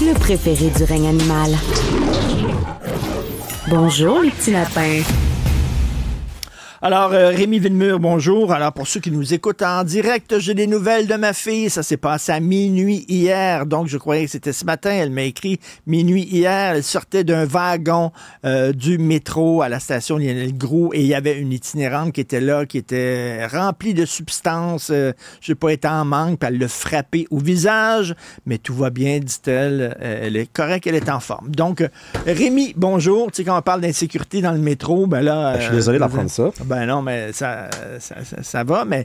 Le préféré du règne animal. Bonjour, les petits lapins. Alors, euh, Rémi Villemur, bonjour. Alors, pour ceux qui nous écoutent en direct, j'ai des nouvelles de ma fille. Ça s'est passé à minuit hier. Donc, je croyais que c'était ce matin. Elle m'a écrit minuit hier. Elle sortait d'un wagon euh, du métro à la station Lionel gros et il y avait une itinérante qui était là, qui était remplie de substances. Euh, je sais pas était en manque. Puis elle l'a frappé au visage. Mais tout va bien, dit-elle. elle est correcte, elle est en forme. Donc, Rémi, bonjour. Tu sais, quand on parle d'insécurité dans le métro, ben là... je suis désolé d'apprendre ça. Ben, ben non, mais ça, ça, ça, va, mais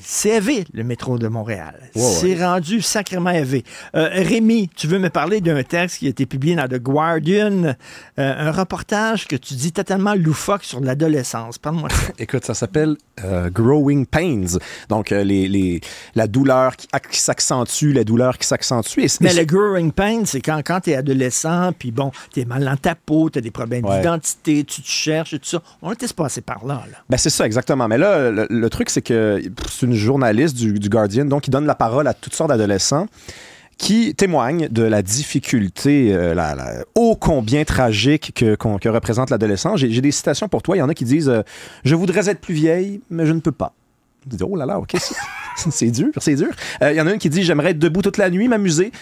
c'est élevé, le métro de Montréal. C'est rendu sacrément élevé. Euh, Rémi, tu veux me parler d'un texte qui a été publié dans The Guardian, euh, un reportage que tu dis totalement loufoque sur l'adolescence. Parle-moi ça. Écoute, ça s'appelle euh, Growing Pains. Donc, les, les, la douleur qui, s'accentue, la douleur qui s'accentue. Mais le Growing Pains, c'est quand, quand tu es adolescent, puis bon, tu es mal dans ta peau, tu as des problèmes d'identité, tu te cherches et tout ça. On était passé par là. là. Ben, c'est ça, exactement. Mais là, le, truc, c'est que une journaliste du, Guardian, donc qui donne la parole à toutes sortes d'adolescents qui témoignent de la difficulté, euh, ô combien tragique que, représente l'adolescence. J'ai des citations pour toi. Il y en a qui disent euh, Je voudrais être plus vieille, mais je ne peux pas. oh là là, ok, c'est dur, c'est dur. Euh, il y en a une qui dit J'aimerais être debout toute la nuit, m'amuser,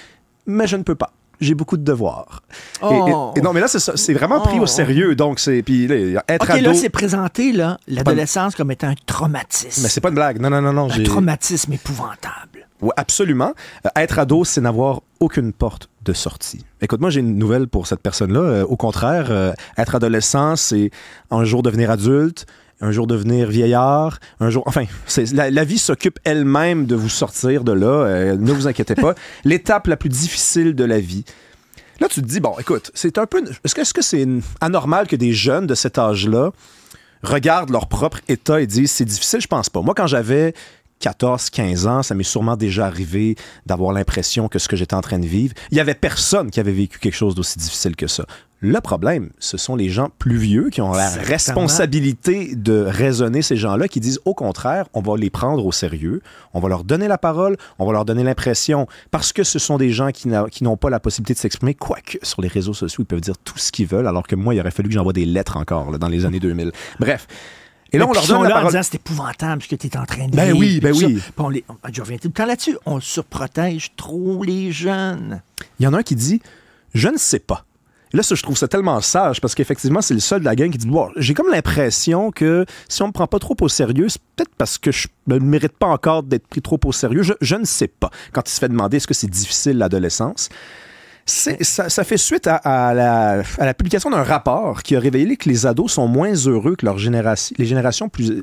mais je ne peux pas j'ai beaucoup de devoirs. Et, oh. non, mais là, c'est vraiment pris au oh. sérieux. Donc, c'est. Puis, là, être ado. Ok, là, c'est présenté, là, l'adolescence comme étant un traumatisme. Mais c'est pas une blague. Non, non, non, non. Un traumatisme épouvantable. Oui, absolument. Euh, être ado, c'est n'avoir aucune porte de sortie. Écoute, moi, j'ai une nouvelle pour cette personne-là. Euh, au contraire, euh, être adolescent, c'est un jour devenir adulte, un jour devenir vieillard, un jour. Enfin, la, la, vie s'occupe elle-même de vous sortir de là. Euh, ne vous inquiétez pas. L'étape la plus difficile de la vie. Là, tu te dis, bon, écoute, c'est un peu. Est-ce que, est-ce que c'est anormal que des jeunes de cet âge-là regardent leur propre état et disent c'est difficile? Je pense pas. Moi, quand j'avais 14, 15 ans, ça m'est sûrement déjà arrivé d'avoir l'impression que ce que j'étais en train de vivre, il y avait personne qui avait vécu quelque chose d'aussi difficile que ça. Le problème, ce sont les gens plus vieux qui ont la responsabilité de raisonner ces gens-là, qui disent au contraire, on va les prendre au sérieux, on va leur donner la parole, on va leur donner l'impression, parce que ce sont des gens qui n'ont pas la possibilité de s'exprimer, quoique sur les réseaux sociaux, ils peuvent dire tout ce qu'ils veulent, alors que moi, il aurait fallu que j'envoie des lettres encore dans les années 2000. Bref. Et là, on leur donne la en c'est épouvantable ce que tu es en train de ben Oui, ben oui, ben oui. On ah, tout le là-dessus. On surprotège trop les jeunes. Il y en a un qui dit, je ne sais pas. là, ça, je trouve ça tellement sage parce qu'effectivement, c'est le seul de la gang qui dit wow, j'ai comme l'impression que si on ne me prend pas trop au sérieux, c'est peut-être parce que je ne mérite pas encore d'être pris trop au sérieux. Je, je ne sais pas. Quand il se fait demander est-ce que c'est difficile l'adolescence, ça, fait suite à, la, publication d'un rapport qui a révélé que les ados sont moins heureux que leur les générations plus,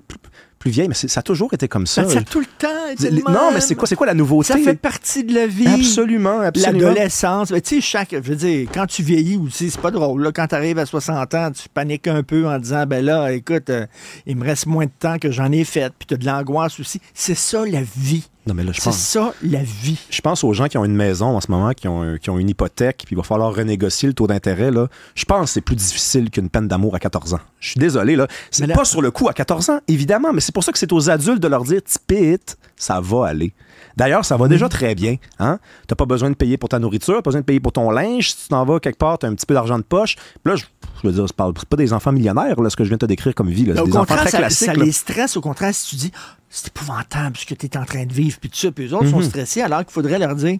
plus vieille, mais ça a toujours été comme ça. Ben, ça a tout le temps Non, mais c'est quoi, c'est quoi la nouveauté? Ça fait partie de la vie. Absolument, L'adolescence. Ben, tu sais, chaque, je veux dire, quand tu vieillis aussi, c'est pas drôle. Là, quand tu arrives à 60 ans, tu paniques un peu en disant, ben là, écoute, euh, il me reste moins de temps que j'en ai fait, puis tu de l'angoisse aussi. C'est ça la vie. Non, mais là, C'est ça, la vie. Je pense aux gens qui ont une maison en ce moment, qui ont, qui ont une hypothèque, puis il va falloir renégocier le taux d'intérêt. Là. Je pense que c'est plus difficile qu'une peine d'amour à 14 ans. Je suis désolé, là. C'est pas sur le coup à 14 ans, évidemment, mais c'est pour ça que c'est aux adultes de leur dire tipit, ça va aller. D'ailleurs, ça va déjà très bien. Hein? Tu n'as pas besoin de payer pour ta nourriture, pas besoin de payer pour ton linge. Si tu t'en vas quelque part, tu as un petit peu d'argent de poche. là, je, veux dire, je parle pas des enfants millionnaires, là, ce que je viens de te décrire comme vie. C'est des enfants très ça, classiques. les stresse. Au contraire, si tu dis, ah, c'est épouvantable ce que tu es en train de vivre, puis tout ça, puis eux autres sont mhm. stressés alors qu'il faudrait leur dire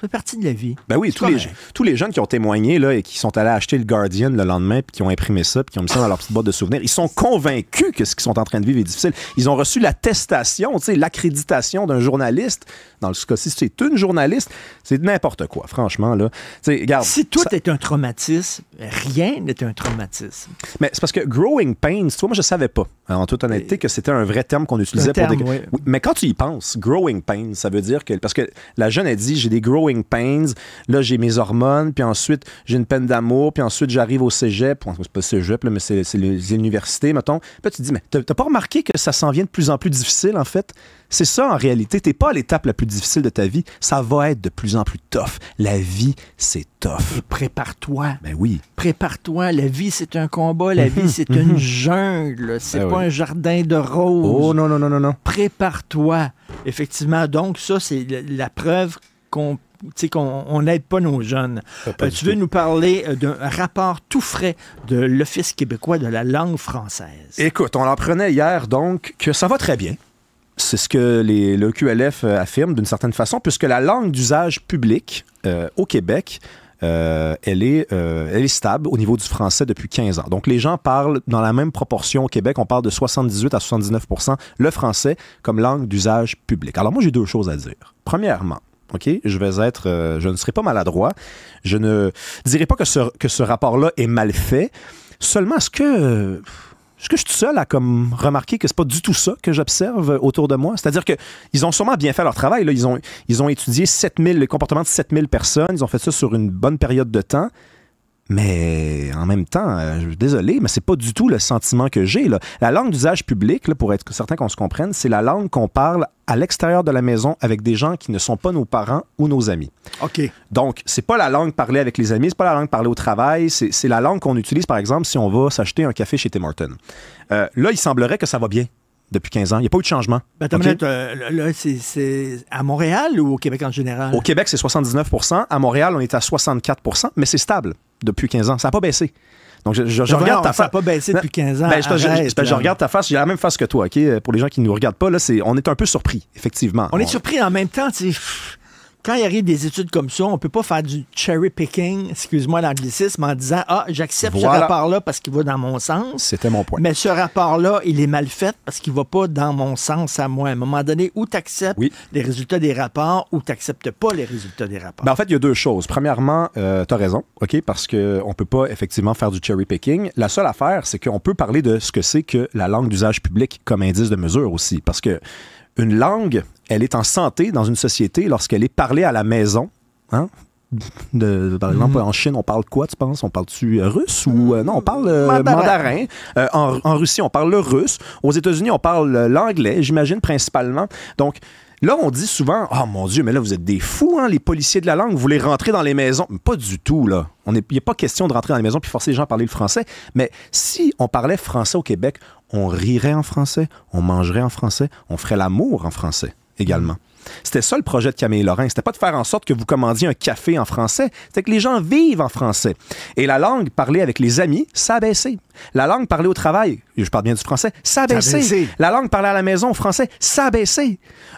fait partie de la vie. Ben oui, tous les, tous jeunes qui ont témoigné là, et qui sont allés acheter le Guardian le lendemain, puis qui ont imprimé ça, puis qui ont mis ça dans leur petite boîte de souvenirs, ils sont convaincus que ce qu'ils sont en train de vivre est difficile. Ils ont reçu l'attestation, l'accréditation d'un journaliste. Dans le cas-ci, c'est une journaliste. C'est n'importe quoi, franchement. Là. si tout est un traumatisme, rien n'est un traumatisme. Mais c'est parce que growing pains, toi moi, je ne savais pas, hein, en toute honnêteté, que c'était un vrai terme qu'on utilisait pour mais quand tu y penses, growing pains, ça veut dire que. Parce que la jeune a dit j'ai des growing pains. Là, j'ai mes hormones, puis ensuite, j'ai une peine d'amour, puis ensuite, j'arrive au cégep. Bon, c'est pas le cégep, mais c'est, les universités, mettons. Puis tu dis, mais t'as, pas remarqué que ça s'en vient de plus en plus difficile, en fait? C'est ça, en réalité. T'es pas à l'étape la plus difficile de ta vie. Ça va être de plus en plus tough. La vie, c'est tough. prépare-toi. Ben oui. Prépare-toi. La vie, c'est un combat. La vie, c'est une jungle. C'est ben pas un jardin de roses. Oh non, non, non, non, non. Prépare-toi. Effectivement. Donc, ça, c'est la preuve qu'on qu'on n'aide pas nos jeunes. Euh, tu veux nous parler euh, d'un rapport tout frais de l'Office québécois de la langue française. Écoute, on apprenait hier donc que ça va très bien. C'est ce que les, le QLF euh, affirme d'une certaine façon, puisque la langue d'usage public au Québec, elle, est, elle est stable au niveau du français depuis 15 ans. Donc, les gens parlent dans la même proportion au Québec. On parle de 78 à 79 le français comme langue d'usage public. Alors, moi, j'ai deux choses à dire. Premièrement, OK? Je vais être, euh, je ne serai pas maladroit. Je ne dirai pas que ce, que ce rapport-là est mal fait. Seulement, est-ce que, je suis seul à comme remarquer que c'est pas du tout ça que j'observe autour de moi? C'est-à-dire qu'ils ont sûrement bien fait leur travail. Ils, ont, ils ont étudié 7000, le comportement de 7000 personnes. Ils ont fait ça sur une bonne période de temps. Mais en même temps, euh, désolé, mais c'est pas du tout le sentiment que j'ai. La langue d'usage public, pour être certain qu'on se comprenne, c'est la langue qu'on parle à l'extérieur de la maison avec des gens qui ne sont pas nos parents ou nos amis. OK. Donc, c'est pas la langue parlée avec les amis, c'est pas la langue parlée au travail, c'est la langue qu'on utilise, par exemple, si on va s'acheter un café chez Tim Hortons. Euh, là, il semblerait que ça va bien depuis 15 ans. Il n'y a pas eu de changement. Ben, euh, là, c'est à Montréal ou au Québec en général? Au Québec, c'est 79 À Montréal, on est à 64 mais c'est stable depuis 15 ans. Ça n'a pas baissé. Donc, je, regarde ta face. Ça n'a pas baissé ben, depuis 15 ans. Ben, je, regarde ta face. J'ai la même face que toi, OK? Euh, pour les gens qui ne nous regardent pas, là, on est un peu surpris, effectivement. On, est surpris en même temps, quand il arrive des études comme ça, on ne peut pas faire du cherry picking, excuse-moi l'anglicisme, en disant Ah, j'accepte ce rapport-là parce qu'il va dans mon sens. C'était mon point. Mais ce rapport-là, il est mal fait parce qu'il ne va pas dans mon sens à moi. À un moment donné, où tu acceptes les résultats des rapports ou tu n'acceptes pas les résultats des rapports. Ben, en fait, il y a deux choses. Premièrement, euh, tu as raison, OK, parce qu'on ne peut pas effectivement faire du cherry picking. La seule affaire, c'est qu'on peut parler de ce que c'est que la langue d'usage public comme indice de mesure aussi. Parce que une langue, elle est en santé dans une société lorsqu'elle est parlée à la maison. Hein? par exemple, mhm. en Chine, on parle quoi, tu penses? On parle-tu euh, russe ou... Euh, non, on hmm, parle euh, mandarin. en, Russie, on parle le russe. Aux États-Unis, on parle l'anglais, j'imagine, principalement. Donc, Là, on dit souvent, oh mon Dieu, mais là, vous êtes des fous, hein, les policiers de la langue, vous voulez rentrer dans les maisons. pas du tout, là. Il a pas question de rentrer dans les maisons puis forcer les gens à parler le français. Mais si on parlait français au Québec, on rirait en français, on mangerait en français, on ferait l'amour en français également. C'était ça le projet de Camille Lorrain. C'était pas de faire en sorte que vous commandiez un café en français, c'était que les gens vivent en français. Et la langue parlée avec les amis, ça La langue parlée au travail, je parle bien du français, ça La langue parlée à la maison, au français, ça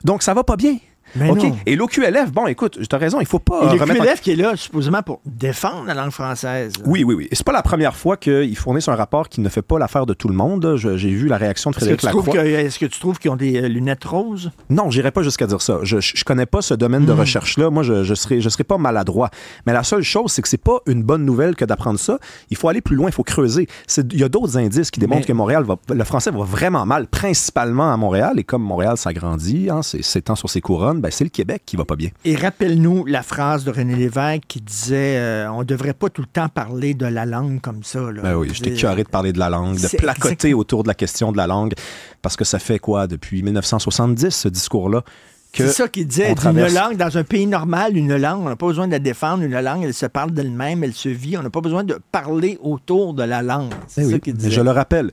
Donc ça va pas bien. Ben Et l'OQLF, bon, écoute, tu as raison, il faut pas. l'OQLF euh, qui est là, supposément, pour défendre la langue française. Oui, oui, oui. Et c'est pas la première fois qu'ils fournissent un rapport qui ne fait pas l'affaire de tout le monde. J'ai vu la réaction de Frédéric Lacroix. Est-ce que tu trouves qu'ils ont des euh, lunettes roses? Non, j'irai pas jusqu'à dire ça. Je, ne connais pas ce domaine de mm. recherche-là. Moi, je, je serais, je pas maladroit. Mais la seule chose, c'est que c'est pas une bonne nouvelle que d'apprendre ça. Il faut aller plus loin, il faut creuser. Il y a d'autres indices qui démontrent que Montréal le français va vraiment mal, principalement à Montréal. Et comme Montréal s'agrandit, hein, s'étend sur ses couronnes, ben, c'est le Québec qui va pas bien. Et rappelle-nous la phrase de René Lévesque qui disait euh, on devrait pas tout le temps parler de la langue comme ça. Là. Ben oui, j'étais curé de parler de la langue, de placoter autour de la question de la langue, parce que ça fait quoi depuis 1970 ce discours-là c'est ça qu'il dit. Traverse... Une langue, dans un pays normal, une langue, on n'a pas besoin de la défendre. Une langue, elle se parle d'elle-même, elle se vit. On n'a pas besoin de parler autour de la langue. C'est eh ça qu'il dit. je le rappelle,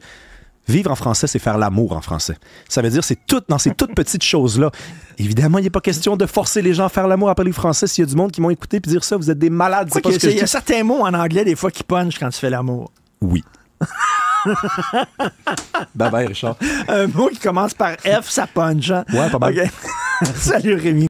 Vivre en français, c'est faire l'amour en français. Ça veut dire, c'est tout dans ces toutes petites choses-là. Évidemment, il n'est pas question de forcer les gens à faire l'amour à parler français s'il y a du monde qui m'ont écouté puis dire ça, vous êtes des malades. Il y, a certains mots en anglais, des fois, qui punchent quand tu fais l'amour. Oui. bye bye, Richard. Un mot qui commence par F, ça punch. Hein? Ouais, pas mal. Salut, Rémi.